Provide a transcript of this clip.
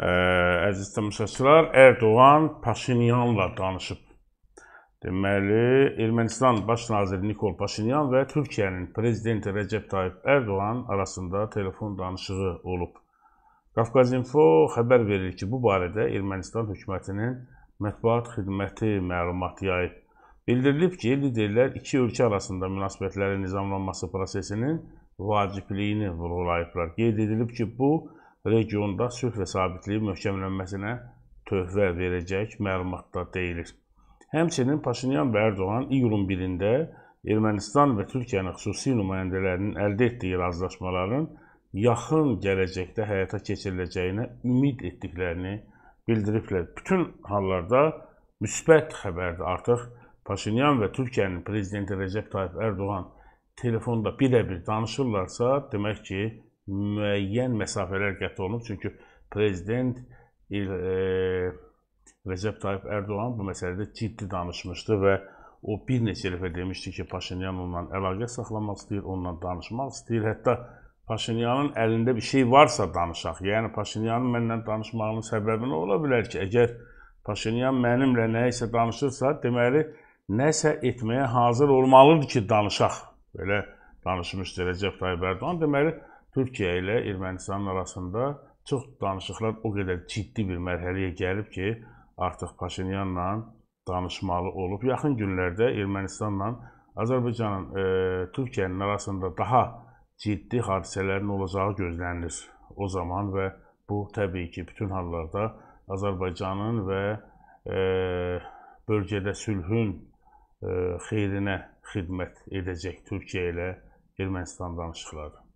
Ə, э, əziz tamaşaçılar, Erdoğan Paşinyanla danışıb. Deməli, Ermənistan baş naziri Nikol Paşinyan və Türkiyənin prezidenti Rəcəb Tayyib Erdoğan arasında telefon danışığı olub. Qafqazinfo xəbər verir ki, bu barədə Ermənistan hökumətinin mətbuat xidməti məlumat yayıb. Bildirilib ki, liderlər iki ölkə arasında münasibətlərin nizamlanması prosesinin vacibliyini vurğulayıblar. Qeyd edilib ki, bu regionda sülh və sabitliyin möhkəmlənməsinə töhvə verəcək məlumatda deyilir. Həmçinin Paşinyan və Erdoğan iyulun 1-də Ermənistan və Türkiyənin xüsusi nümayəndələrinin əldə etdiyi razılaşmaların yaxın gələcəkdə həyata keçiriləcəyinə ümid etdiklərini bildiriblər. Bütün hallarda müsbət xəbərdir. Artıq Paşinyan və Türkiyənin prezidenti Recep Tayyip Erdoğan telefonda birə-bir danışırlarsa, demək ki, müəyyən məsafələr qət olunub. Çünki prezident il, e, Rəcəb Tayyib Ərdoğan bu məsələdə ciddi danışmışdı və o bir neçə dəfə demişdi ki, Paşinyan onunla əlaqə saxlamaq istəyir, onunla danışmaq istəyir. Hətta Paşinyanın əlində bir şey varsa danışaq. Yəni Paşinyanın mənlə danışmağının səbəbi nə ola bilər ki? Əgər Paşinyan mənimlə nəyisə danışırsa, deməli nəsə etməyə hazır olmalıdır ki, danışaq. Belə danışmışdı Rəcəb Tayyib Ərdoğan. Deməli Türkiyə ilə Ermənistanın arasında çox danışıqlar o qədər ciddi bir mərhələyə gəlib ki, artıq Paşinyanla danışmalı olub. Yaxın günlərdə Ermənistanla Azərbaycanın e, Türkiyənin arasında daha ciddi hadisələrin olacağı gözlənilir o zaman və bu təbii ki, bütün hallarda Azərbaycanın və e, bölgədə sülhün e, xeyrinə xidmət edəcək Türkiyə ilə Ermənistan danışıqları.